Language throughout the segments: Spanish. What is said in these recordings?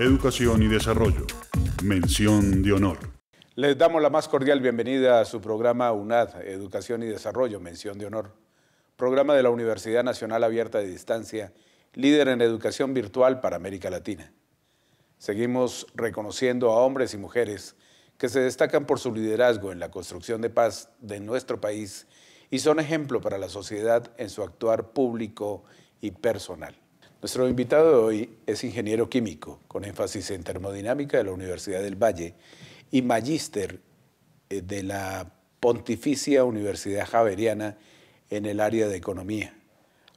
Educación y Desarrollo. Mención de honor. Les damos la más cordial bienvenida a su programa UNAD, Educación y Desarrollo, Mención de Honor, programa de la Universidad Nacional Abierta de Distancia, líder en educación virtual para América Latina. Seguimos reconociendo a hombres y mujeres que se destacan por su liderazgo en la construcción de paz de nuestro país y son ejemplo para la sociedad en su actuar público y personal. Nuestro invitado de hoy es ingeniero químico, con énfasis en termodinámica de la Universidad del Valle y magíster eh, de la Pontificia Universidad Javeriana en el área de economía.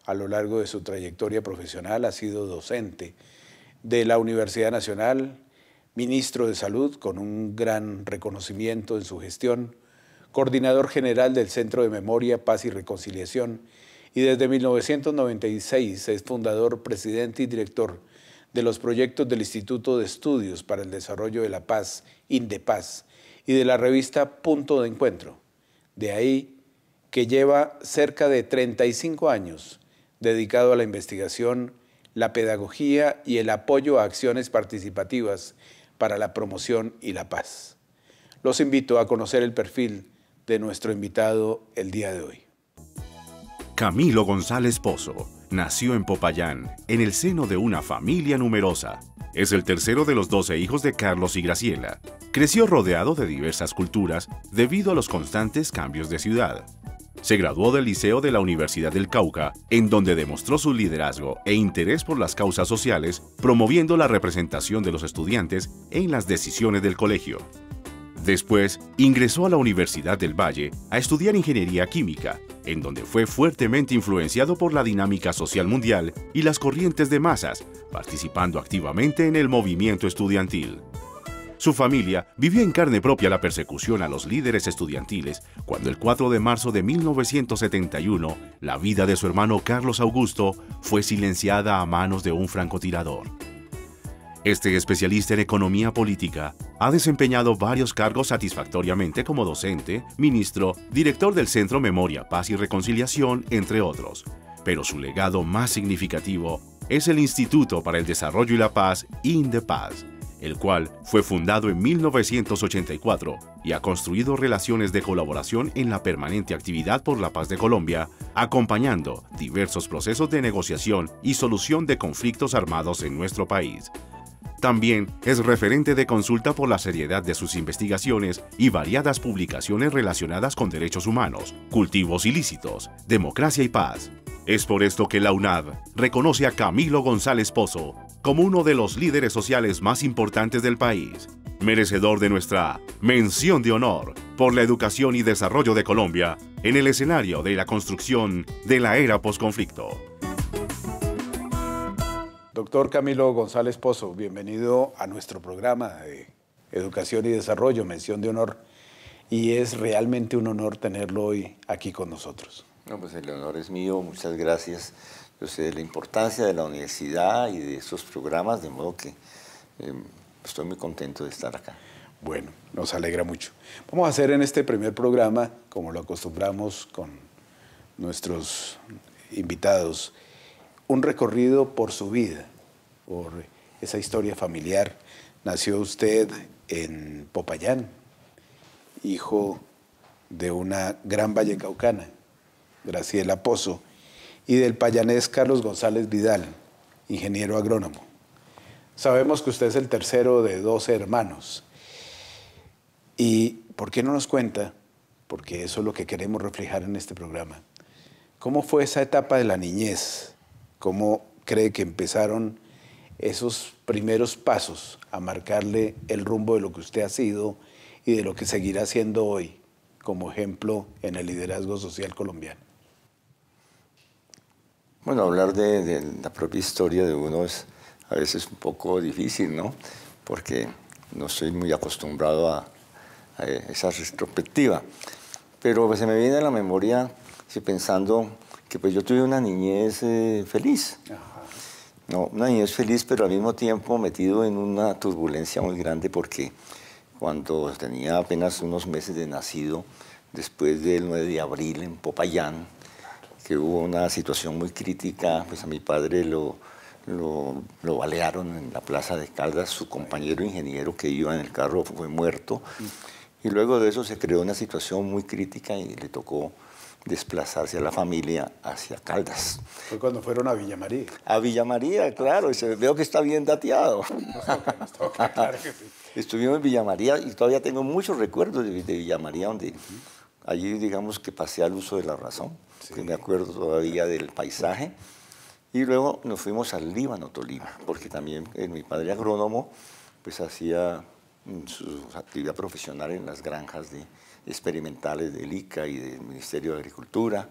A lo largo de su trayectoria profesional ha sido docente de la Universidad Nacional, ministro de Salud con un gran reconocimiento en su gestión, coordinador general del Centro de Memoria, Paz y Reconciliación y desde 1996 es fundador, presidente y director de los proyectos del Instituto de Estudios para el Desarrollo de la Paz, INDEPAZ, y de la revista Punto de Encuentro. De ahí que lleva cerca de 35 años dedicado a la investigación, la pedagogía y el apoyo a acciones participativas para la promoción y la paz. Los invito a conocer el perfil de nuestro invitado el día de hoy. Camilo González Pozo nació en Popayán, en el seno de una familia numerosa. Es el tercero de los 12 hijos de Carlos y Graciela. Creció rodeado de diversas culturas debido a los constantes cambios de ciudad. Se graduó del Liceo de la Universidad del Cauca, en donde demostró su liderazgo e interés por las causas sociales, promoviendo la representación de los estudiantes en las decisiones del colegio. Después, ingresó a la Universidad del Valle a estudiar ingeniería química, en donde fue fuertemente influenciado por la dinámica social mundial y las corrientes de masas, participando activamente en el movimiento estudiantil. Su familia vivió en carne propia la persecución a los líderes estudiantiles cuando el 4 de marzo de 1971 la vida de su hermano Carlos Augusto fue silenciada a manos de un francotirador. Este especialista en economía política ha desempeñado varios cargos satisfactoriamente como docente, ministro, director del Centro Memoria, Paz y Reconciliación, entre otros. Pero su legado más significativo es el Instituto para el Desarrollo y la Paz, INDEPAZ, el cual fue fundado en 1984 y ha construido relaciones de colaboración en la permanente actividad por la paz de Colombia, acompañando diversos procesos de negociación y solución de conflictos armados en nuestro país. También es referente de consulta por la seriedad de sus investigaciones y variadas publicaciones relacionadas con derechos humanos, cultivos ilícitos, democracia y paz. Es por esto que la UNAD reconoce a Camilo González Pozo como uno de los líderes sociales más importantes del país, merecedor de nuestra mención de honor por la educación y desarrollo de Colombia en el escenario de la construcción de la era posconflicto. Doctor Camilo González Pozo, bienvenido a nuestro programa de Educación y Desarrollo, mención de honor. Y es realmente un honor tenerlo hoy aquí con nosotros. No, pues el honor es mío, muchas gracias. Yo sé la importancia de la universidad y de esos programas, de modo que em, estoy muy contento de estar acá. Bueno, nos alegra mucho. Vamos a hacer en este primer programa, como lo acostumbramos con nuestros invitados, un recorrido por su vida, por esa historia familiar. Nació usted en Popayán, hijo de una gran vallecaucana, Graciela Pozo, y del payanés Carlos González Vidal, ingeniero agrónomo. Sabemos que usted es el tercero de 12 hermanos. ¿Y por qué no nos cuenta? Porque eso es lo que queremos reflejar en este programa. ¿Cómo fue esa etapa de la niñez? cómo cree que empezaron esos primeros pasos a marcarle el rumbo de lo que usted ha sido y de lo que seguirá siendo hoy como ejemplo en el liderazgo social colombiano? Bueno, hablar de, la propia historia de uno es a veces un poco difícil, ¿no? Porque no estoy muy acostumbrado a, a esa retrospectiva. Pero se me viene a la memoria, si pensando que pues yo tuve una niñez eh, feliz. No, una niñez feliz, pero al mismo tiempo metido en una turbulencia muy grande porque cuando tenía apenas unos meses de nacido, después del 9 de abril en Popayán, que hubo una situación muy crítica, pues a mi padre lo, lo, lo, balearon en la plaza de Caldas, su compañero ingeniero que iba en el carro fue muerto, y luego de eso se creó una situación muy crítica y le tocó desplazarse a la familia hacia Caldas. Fue cuando fueron a Villa María. A Villa María, claro, ah, se, veo que está bien dateado. Estuvimos en Villa y todavía tengo muchos recuerdos de, Villa María, donde allí digamos que pasé al uso de la razón, que me acuerdo todavía del paisaje. Y luego nos fuimos al Líbano, Tolima, ah. porque también eh, mi padre agrónomo pues hacía mm, su actividad profesional en las granjas de, experimentales del ICA y del Ministerio de Agricultura.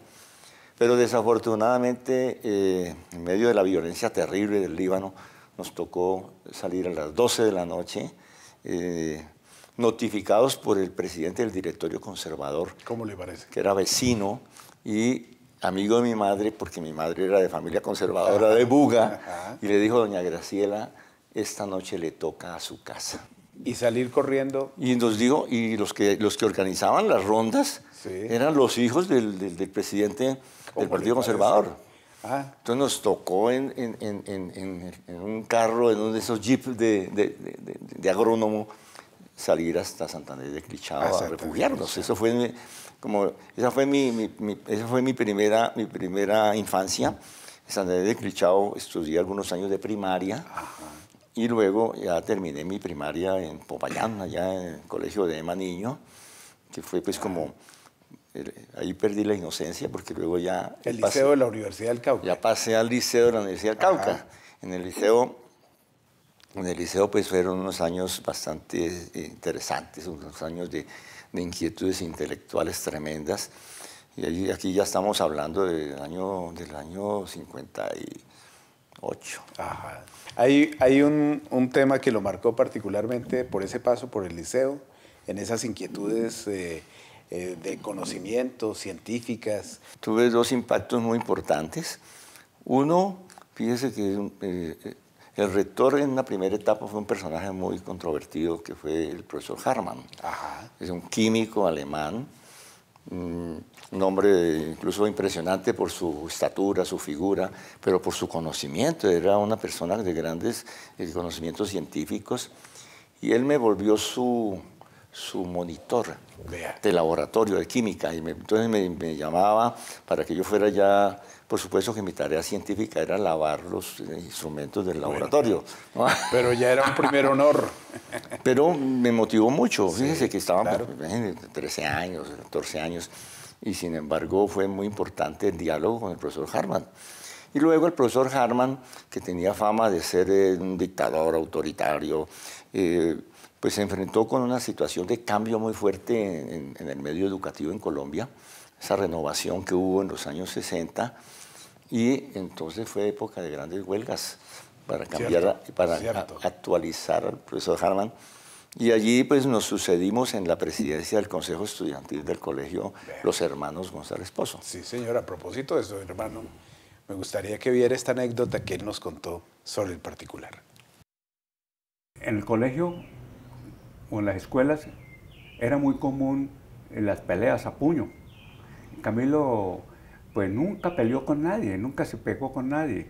Pero desafortunadamente, eh, en medio de la violencia terrible del Líbano, nos tocó salir a las 12 de la noche, eh, notificados por el presidente del directorio conservador. ¿Cómo le parece? Que era vecino y amigo de mi madre, porque mi madre era de familia conservadora de Buga, y le dijo, doña Graciela, esta noche le toca a su casa. Y salir corriendo. Y nos digo y los que, los que organizaban las rondas eran los hijos del, presidente del Partido Conservador. Ah. Entonces nos tocó en, un carro, en uno de esos jeeps de, de, agrónomo, salir hasta Santander de Clichao ah, a refugiarnos. Eso fue como, esa fue mi, esa fue mi, primera, mi primera infancia. En Santander de Clichao estudié algunos años de primaria. Ajá. Y luego ya terminé mi primaria en Popayán, allá en el colegio de Ema Niño, que fue pues como... ahí perdí la inocencia porque luego ya... El liceo de la Universidad del Cauca. Ya pasé al liceo de la Universidad del Cauca. En el liceo... En el liceo pues fueron unos años bastante eh, interesantes, unos años de, inquietudes intelectuales tremendas. Y aquí ya estamos hablando del año, del año 50 Ocho. Ajá. Hay, un, un, tema que lo marcó particularmente por ese paso por el liceo, en esas inquietudes eh, eh, de conocimiento, científicas. Tuve dos impactos muy importantes. Uno, fíjese que eh, el rector en la primera etapa fue un personaje muy controvertido que fue el profesor Harman. Es un químico alemán. Mm, un hombre incluso impresionante por su estatura, su figura, pero por su conocimiento. Era una persona de grandes eh, conocimientos científicos y él me volvió su, su monitor de laboratorio de química. Y me, entonces me, llamaba para que yo fuera ya, por supuesto que mi tarea científica era lavar los eh, instrumentos del laboratorio. Pero ya era un primer honor. pero me motivó mucho, fíjese que estaba 13 años, 14 años y sin embargo fue muy importante el diálogo con el profesor Harman. Y luego el profesor Harman, que tenía fama de ser eh, un dictador autoritario, eh, pues se enfrentó con una situación de cambio muy fuerte en, el medio educativo en Colombia, esa renovación que hubo en los años 60, y entonces fue época de grandes huelgas para cambiar, para actualizar al profesor Harman y allí pues nos sucedimos en la presidencia del Consejo Estudiantil del Colegio Los Hermanos González Pozo. Sí, señor, a propósito de eso, hermano, me gustaría que viera esta anécdota que él nos contó sobre el particular. En el colegio o en las escuelas era muy común eh, las peleas a puño. Camilo pues nunca peleó con nadie, nunca se pegó con nadie.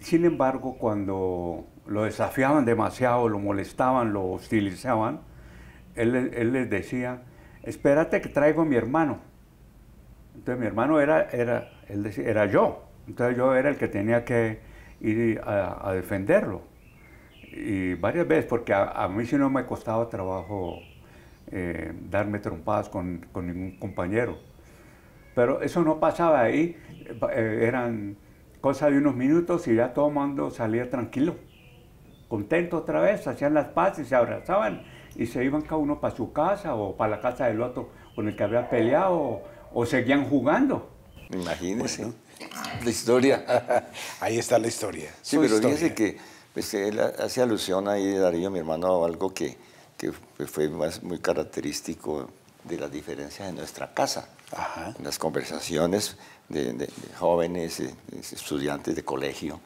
Sin embargo, cuando lo desafiaban demasiado, lo molestaban, lo hostilizaban, él, les decía, espérate que traigo a mi hermano. Entonces mi hermano era, era, él era yo, entonces yo era el que tenía que ir a, defenderlo. Y varias veces, porque a, mí si no me costaba trabajo eh, darme trompadas con, ningún compañero. Pero eso no pasaba ahí, eh, eran cosa de unos minutos y ya todo el mundo salía tranquilo contento otra vez, hacían las paces, se abrazaban y se iban cada uno para su casa o para la casa del otro con el que había peleado o, seguían jugando. Imagínense. Pues la historia. Ahí está la historia. Sí, pero que pues, él hace alusión ahí, Darío, mi hermano, a algo que, que fue más, muy característico de la diferencia de nuestra casa. Ajá. las conversaciones de, jóvenes, eh, estudiantes de colegio.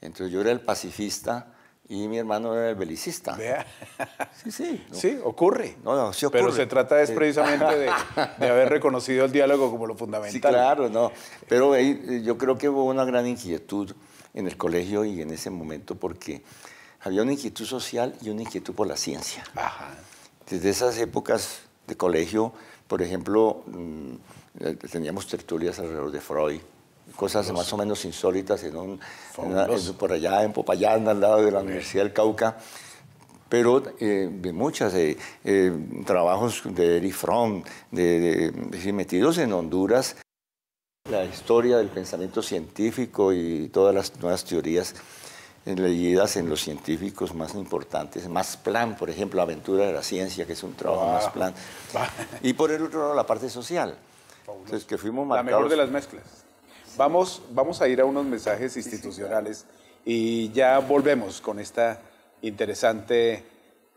Entonces yo era el pacifista y mi hermano era el belicista. Vea. Sí, sí. Sí, ocurre. No, no, sí ocurre. Pero se trata es precisamente de, de, haber reconocido el diálogo como lo fundamental. Sí, claro, no. Pero eh, yo creo que hubo una gran inquietud en el colegio y en ese momento porque había una inquietud social y una inquietud por la ciencia. Ajá. Desde esas épocas de colegio, por ejemplo, mm, eh, teníamos tertulias alrededor de Freud, cosas más o menos insólitas en un, por allá en Popayán, al lado de la Universidad del Cauca. Pero eh, muchas eh, eh, trabajos de Eric Fromm, de, metidos en Honduras, la historia del pensamiento científico y todas las nuevas teorías eh, leídas en los científicos más importantes. Más Plan, por ejemplo, Aventura de la Ciencia, que es un trabajo ah. más plan. Ah. Y por el otro lado, la parte social. Entonces, que fuimos La mejor de las mezclas. Vamos, a ir a unos mensajes institucionales y ya volvemos con esta interesante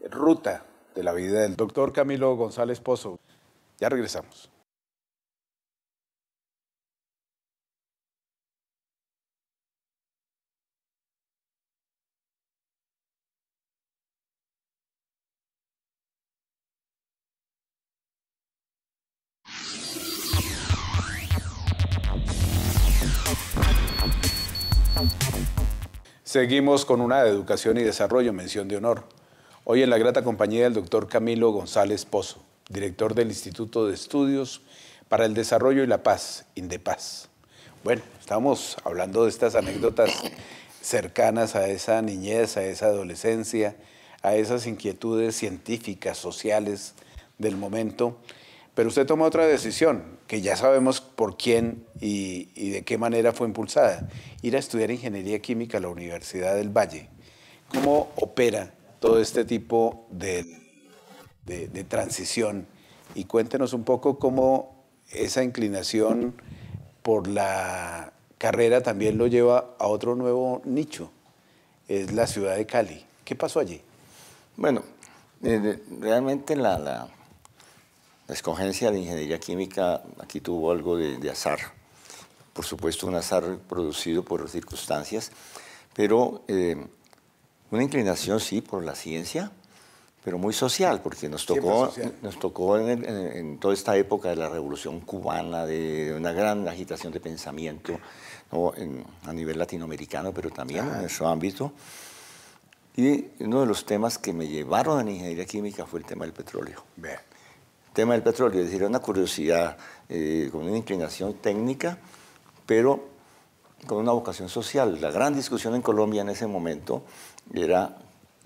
ruta de la vida del doctor Camilo González Pozo. Ya regresamos. Seguimos con una de educación y desarrollo, mención de honor. Hoy en la grata compañía del doctor Camilo González Pozo, director del Instituto de Estudios para el Desarrollo y la Paz, INDEPAZ. Bueno, estamos hablando de estas anécdotas cercanas a esa niñez, a esa adolescencia, a esas inquietudes científicas, sociales del momento. Pero usted toma otra decisión, que ya sabemos por quién y, de qué manera fue impulsada, ir a estudiar ingeniería química a la Universidad del Valle. ¿Cómo opera todo este tipo de, de, transición? Y cuéntenos un poco cómo esa inclinación por la carrera también lo lleva a otro nuevo nicho, es la ciudad de Cali. ¿Qué pasó allí? Bueno, eh, realmente la la escogencia de ingeniería química aquí tuvo algo de, azar, por supuesto un azar producido por circunstancias, pero eh, una inclinación sí por la ciencia, pero muy social, porque nos tocó, nos tocó en, toda esta época de la revolución cubana, de, una gran agitación de pensamiento a nivel latinoamericano, pero también en nuestro ámbito. Y uno de los temas que me llevaron a la ingeniería química fue el tema del petróleo. Bien tema del petróleo, es decir, era una curiosidad, eh, con una inclinación técnica, pero con una vocación social. La gran discusión en Colombia en ese momento era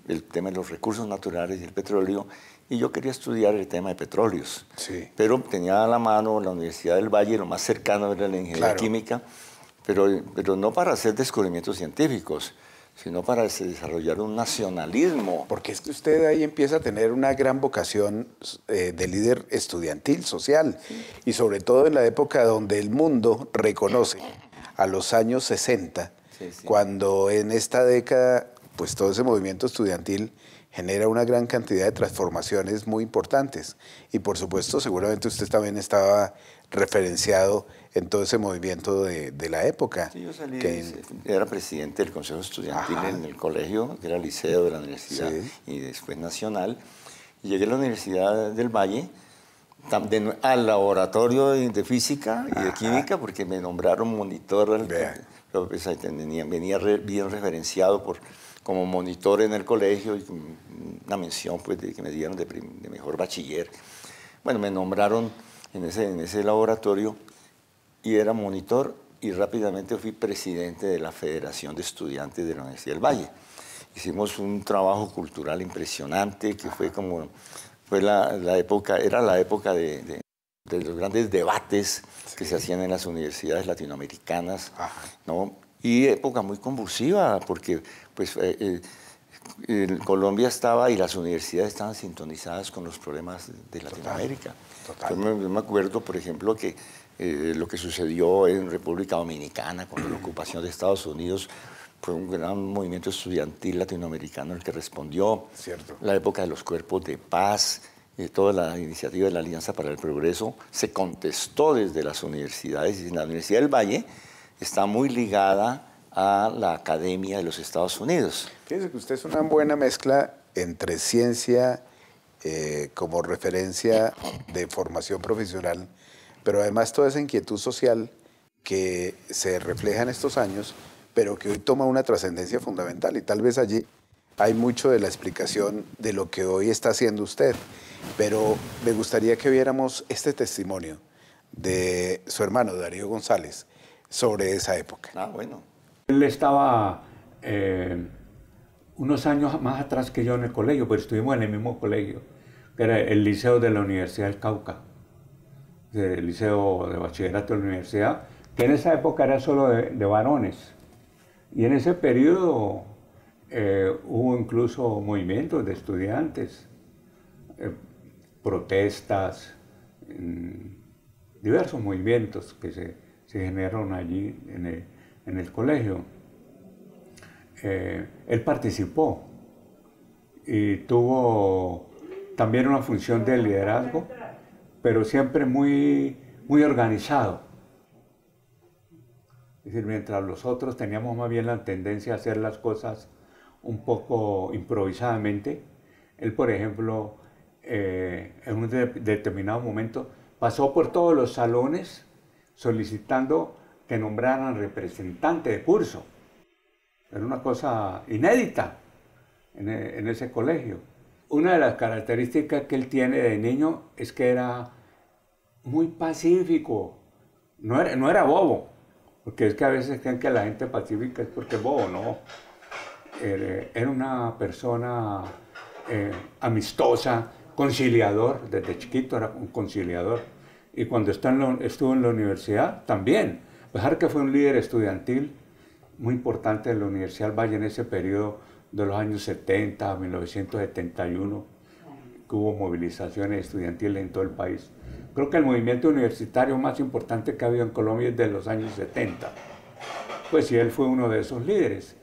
el tema de los recursos naturales y el petróleo, y yo quería estudiar el tema de petróleos. Sí. Pero tenía a la mano la Universidad del Valle, lo más cercano era la ingeniería química, pero, pero no para hacer descubrimientos científicos, sino para desarrollar un nacionalismo. Porque es que usted ahí empieza a tener una gran vocación eh, de líder estudiantil, social, y sobre todo en la época donde el mundo reconoce a los años 60, cuando en esta década, pues todo ese movimiento estudiantil genera una gran cantidad de transformaciones muy importantes. Y por supuesto, seguramente usted también estaba referenciado en todo ese movimiento de, la época. Sí, yo salí, era presidente del Consejo Estudiantil en el colegio, que era liceo de la universidad y después nacional. llegué a la Universidad del Valle, al laboratorio de, física y de química, porque me nombraron monitor. Pues, venía, venía bien referenciado por, como monitor en el colegio y una mención pues, de, que me dieron de, de mejor bachiller. Bueno, me nombraron en ese, en ese laboratorio y era monitor y rápidamente fui presidente de la Federación de Estudiantes de la Universidad del Valle. Hicimos un trabajo cultural impresionante que fue como, fue la, la época, era la época de, de, los grandes debates que se hacían en las universidades latinoamericanas, ¿no? Y época muy convulsiva porque pues... Eh, eh, Colombia estaba y las universidades estaban sintonizadas con los problemas de Latinoamérica. Total, Yo, me, acuerdo, por ejemplo, que eh, lo que sucedió en República Dominicana con la ocupación de Estados Unidos fue un gran movimiento estudiantil latinoamericano el que respondió. Cierto. La época de los cuerpos de paz, y eh, toda la iniciativa de la Alianza para el Progreso se contestó desde las universidades y la Universidad del Valle está muy ligada a la Academia de los Estados Unidos. Fíjese que usted es una buena mezcla entre ciencia eh, como referencia de formación profesional, pero además toda esa inquietud social que se refleja en estos años, pero que hoy toma una trascendencia fundamental y tal vez allí hay mucho de la explicación de lo que hoy está haciendo usted, pero me gustaría que viéramos este testimonio de su hermano Darío González sobre esa época. Ah, bueno. Él estaba eh, unos años más atrás que yo en el colegio, pero estuvimos en el mismo colegio, que era el Liceo de la Universidad del Cauca, el Liceo de Bachillerato de la Universidad, que en esa época era solo de, varones. Y en ese periodo eh, hubo incluso movimientos de estudiantes, eh, protestas, mm, diversos movimientos que se, se generaron allí en el, en el colegio. Eh, él participó y tuvo también una función de liderazgo, pero siempre muy, muy organizado. Es decir, mientras los otros teníamos más bien la tendencia a hacer las cosas un poco improvisadamente, él, por ejemplo, eh, en un determinado momento pasó por todos los salones solicitando que nombraran representante de curso. Era una cosa inédita e, en, ese colegio. Una de las características que él tiene de niño es que era muy pacífico, no era, bobo, porque es que a veces creen que la gente pacífica es porque bobo, no. Era una persona eh, amistosa, conciliador, desde chiquito era un conciliador. Y cuando estuvo en la universidad, también pues Jarque fue un líder estudiantil muy importante de la Universidad del Valle en ese periodo de los años 70 a 1971, que hubo movilizaciones estudiantiles en todo el país. Creo que el movimiento universitario más importante que ha habido en Colombia es de los años 70. Pues sí, él fue uno de esos líderes.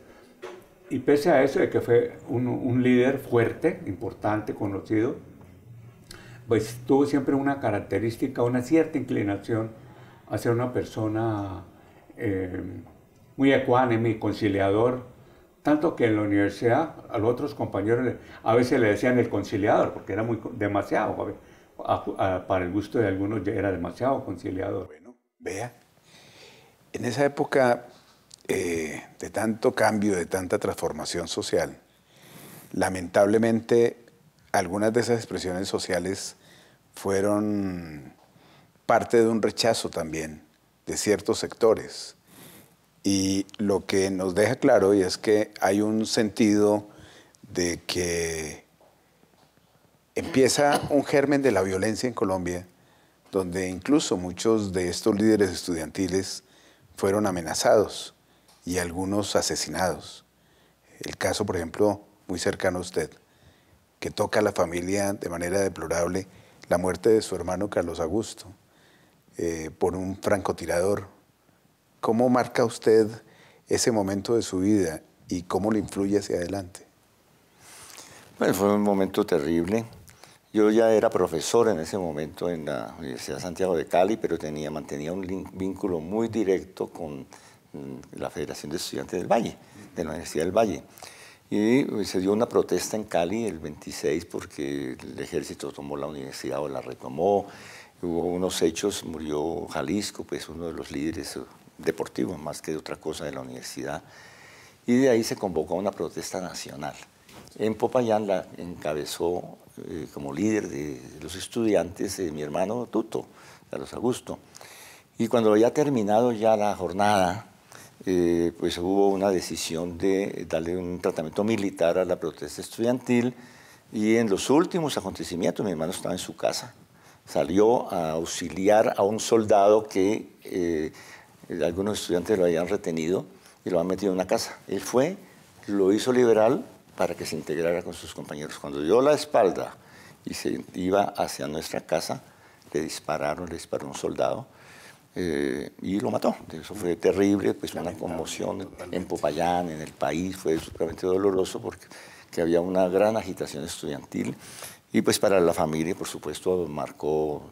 Y pese a eso, de que fue un, un líder fuerte, importante, conocido, pues tuvo siempre una característica, una cierta inclinación a ser una persona eh, muy ecuánime, conciliador, tanto que en la universidad a los otros compañeros a veces le decían el conciliador, porque era muy demasiado, para el gusto de algunos era demasiado conciliador. Bueno, vea, en esa época eh, de tanto cambio, de tanta transformación social, lamentablemente algunas de esas expresiones sociales fueron parte de un rechazo también de ciertos sectores. Y lo que nos deja claro y es que hay un sentido de que empieza un germen de la violencia en Colombia, donde incluso muchos de estos líderes estudiantiles fueron amenazados y algunos asesinados. El caso, por ejemplo, muy cercano a usted, que toca a la familia de manera deplorable la muerte de su hermano Carlos Augusto, eh, por un francotirador. ¿Cómo marca usted ese momento de su vida y cómo le influye hacia adelante? Bueno, fue un momento terrible. Yo ya era profesor en ese momento en la Universidad de Santiago de Cali, pero tenía, mantenía un vínculo muy directo con mm, la Federación de Estudiantes del Valle, de la Universidad del Valle. Y eh, se dio una protesta en Cali el 26 porque el ejército tomó la universidad o la retomó hubo unos hechos, murió Jalisco, pues uno de los líderes deportivos más que de otra cosa de la universidad, y de ahí se convocó una protesta nacional. En Popayán la encabezó eh, como líder de los estudiantes eh, mi hermano Tuto, Carlos Augusto. Y cuando había terminado ya la jornada, eh, pues hubo una decisión de darle un tratamiento militar a la protesta estudiantil y en los últimos acontecimientos mi hermano estaba en su casa salió a auxiliar a un soldado que eh, algunos estudiantes lo habían retenido y lo han metido en una casa. Él fue, lo hizo liberal para que se integrara con sus compañeros. Cuando dio la espalda y se iba hacia nuestra casa, le dispararon, le disparó un soldado eh, y lo mató. Eso fue terrible, pues una conmoción en Popayán, en el país, fue sumamente doloroso porque que había una gran agitación estudiantil y pues para la familia, por supuesto, marcó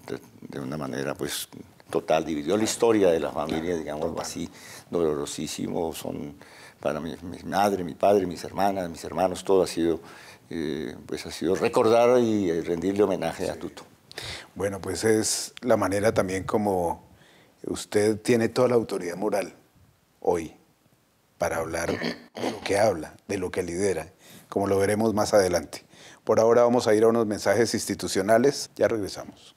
de, una manera pues total, dividió la historia de la familia, digamos así, dolorosísimo. Son para mi, madre, mi padre, mis hermanas, mis hermanos, todo ha sido, eh, pues ha sido recordar y eh, rendirle homenaje a Tuto. Bueno, pues es la manera también como usted tiene toda la autoridad moral hoy para hablar de lo que habla, de lo que lidera, como lo veremos más adelante. Por ahora vamos a ir a unos mensajes institucionales, ya regresamos.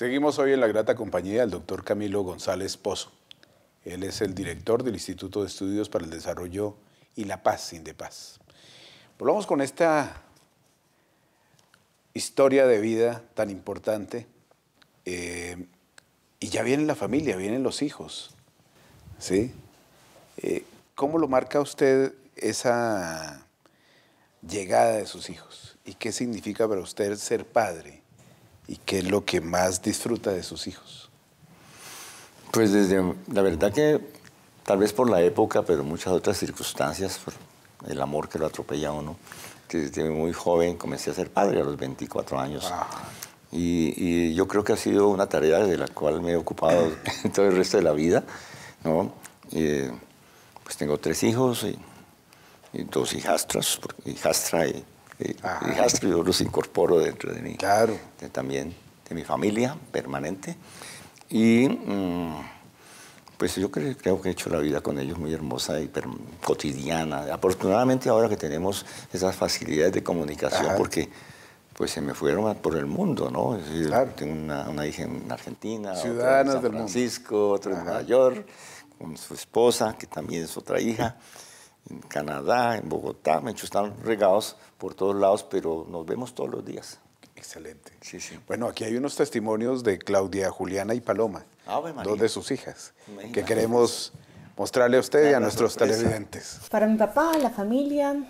Seguimos hoy en la grata compañía del doctor Camilo González Pozo. Él es el director del Instituto de Estudios para el Desarrollo y la Paz sin de Paz. Volvamos con esta historia de vida tan importante. Eh, y ya viene la familia, vienen los hijos. ¿Sí? Eh, ¿Cómo lo marca usted esa llegada de sus hijos? ¿Y qué significa para usted ser padre? y qué es lo que más disfruta de sus hijos? Pues desde, la verdad que tal vez por la época, pero muchas otras circunstancias, el amor que lo atropella uno, desde muy joven comencé a ser padre a los 24 años. Ah. Y, yo creo que ha sido una tarea de la cual me he ocupado todo el resto de la vida, ¿no? Eh, pues tengo tres hijos y, dos hijastras, hijastra y y yo los incorporo dentro de mí. Claro. también de mi familia permanente. Y mm, pues yo creo, creo, que he hecho la vida con ellos muy hermosa y cotidiana. Afortunadamente ahora que tenemos esas facilidades de comunicación, porque pues se me fueron por el mundo, ¿no? claro. Tengo una, hija en Argentina, otra en San Francisco, otra en Nueva York, con su esposa, que también es otra hija en Canadá, en Bogotá, me están regados por todos lados, pero nos vemos todos los días. Excelente. Bueno, aquí hay unos testimonios de Claudia, Juliana y Paloma, ah, dos de sus hijas, que queremos mostrarle a usted y a nuestros televidentes. Para mi papá, la familia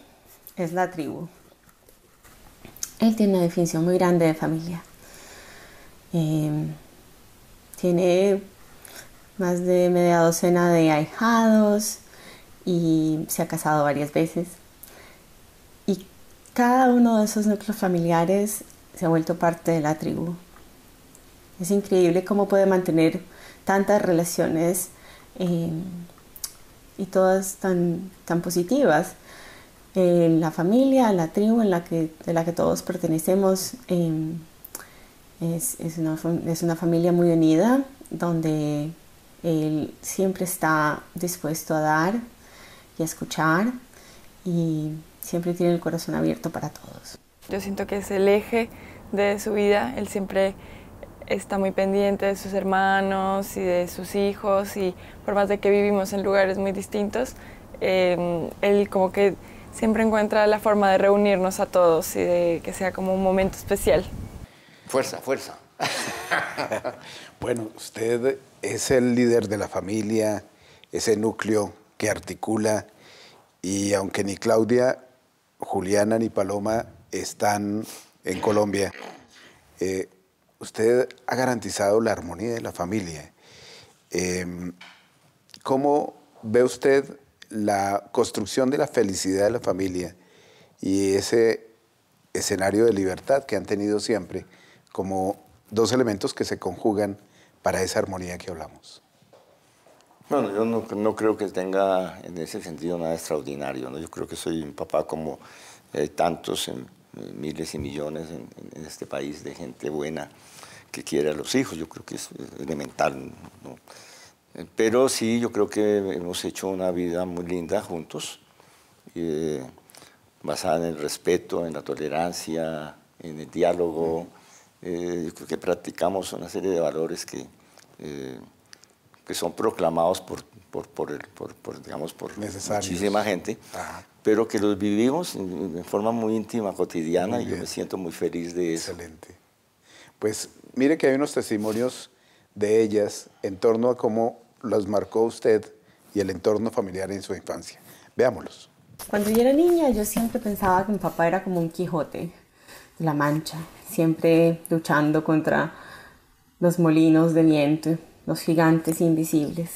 es la tribu. Él tiene una definición muy grande de familia. Em, tiene más de media docena de ahijados, y se ha casado varias veces. Y cada uno de esos núcleos familiares se ha vuelto parte de la tribu. Es increíble cómo puede mantener tantas relaciones eh, y todas tan, positivas. Eh, la familia, la tribu en la que, de la que todos pertenecemos eh, es, una, es una familia muy unida donde Él siempre está dispuesto a dar y escuchar y siempre tiene el corazón abierto para todos. Yo siento que es el eje de su vida, él siempre está muy pendiente de sus hermanos y de sus hijos y por más de que vivimos en lugares muy distintos, em, él como que siempre encuentra la forma de reunirnos a todos y de que sea como un momento especial. Fuerza, fuerza. bueno, usted es el líder de la familia, ese núcleo que articula. Y aunque ni Claudia, Juliana ni Paloma están en Colombia, eh, usted ha garantizado la armonía de la familia. Em, ¿Cómo ve usted la construcción de la felicidad de la familia y ese escenario de libertad que han tenido siempre como dos elementos que se conjugan para esa armonía que hablamos? Bueno, yo no, creo que tenga en ese sentido nada extraordinario. ¿no? Yo creo que soy un papá como hay eh, tantos, miles y millones en, este país de gente buena que quiere a los hijos. Yo creo que es elemental. Eh, pero sí, yo creo que hemos hecho una vida muy linda juntos, eh, basada en el respeto, en la tolerancia, en el diálogo. yo creo que practicamos una serie de valores que que son proclamados por, por, digamos, por muchísima gente, pero que los vivimos en forma muy íntima, cotidiana, y yo me siento muy feliz de eso. Excelente. Pues mire que hay unos testimonios de ellas en torno a cómo las marcó usted y el entorno familiar en su infancia. Veámoslos. Cuando yo era niña, yo siempre pensaba que mi papá era como un Quijote, la mancha, siempre luchando contra los molinos de viento los gigantes invisibles.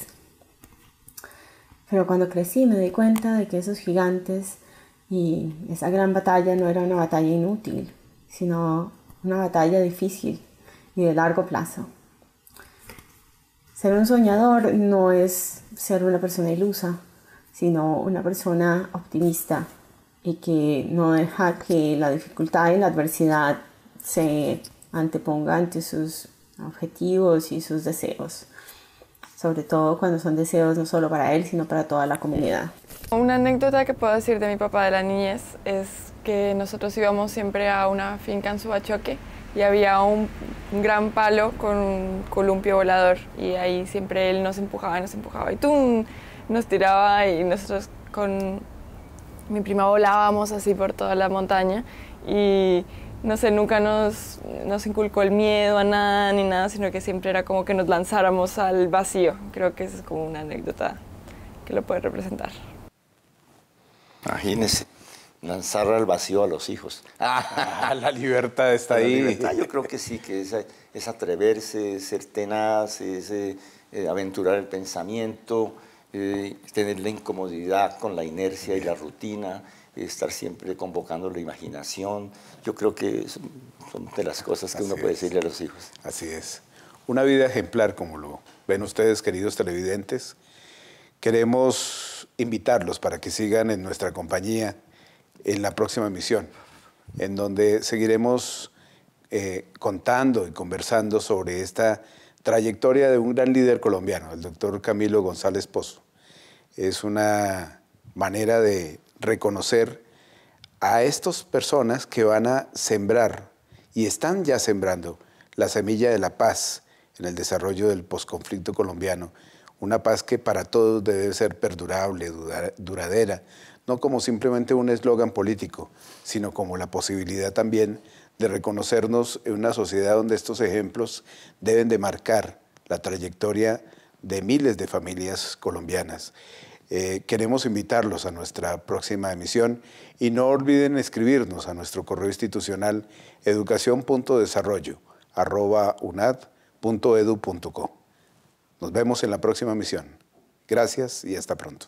Pero cuando crecí me di cuenta de que esos gigantes y esa gran batalla no era una batalla inútil, sino una batalla difícil y de largo plazo. Ser un soñador no es ser una persona ilusa, sino una persona optimista y que no deja que la dificultad y la adversidad se anteponga ante sus objetivos y sus deseos, sobre todo cuando son deseos no solo para él, sino para toda la comunidad. Una anécdota que puedo decir de mi papá de la niñez es que nosotros íbamos siempre a una finca en Subachoque y había un, gran palo con un columpio volador y ahí siempre él nos empujaba, nos empujaba y ¡tum! nos tiraba y nosotros con mi prima volábamos así por toda la montaña y no sé, nunca nos, nos, inculcó el miedo a nada ni nada, sino que siempre era como que nos lanzáramos al vacío. Creo que esa es como una anécdota que lo puede representar. Imagínese, lanzar al vacío a los hijos. Ah, la libertad está ahí. yo creo que sí, que es, atreverse, ser tenaz, es eh, eh, aventurar el pensamiento, eh, tener la incomodidad con la inercia y la rutina, estar siempre convocando la imaginación. Yo creo que son de las cosas que uno puede decirle a los hijos. Así es. Una vida ejemplar, como lo ven ustedes, queridos televidentes. Queremos invitarlos para que sigan en nuestra compañía en la próxima emisión, en donde seguiremos eh, contando y conversando sobre esta trayectoria de un gran líder colombiano, el doctor Camilo González Pozo es una manera de reconocer a estas personas que van a sembrar y están ya sembrando la semilla de la paz en el desarrollo del posconflicto colombiano. Una paz que para todos debe ser perdurable, duradera, no como simplemente un eslogan político, sino como la posibilidad también de reconocernos en una sociedad donde estos ejemplos deben de marcar la trayectoria de miles de familias colombianas. Eh, queremos invitarlos a nuestra próxima emisión y no olviden escribirnos a nuestro correo institucional educación.desarrollo.unad.edu.co. Nos vemos en la próxima emisión. Gracias y hasta pronto.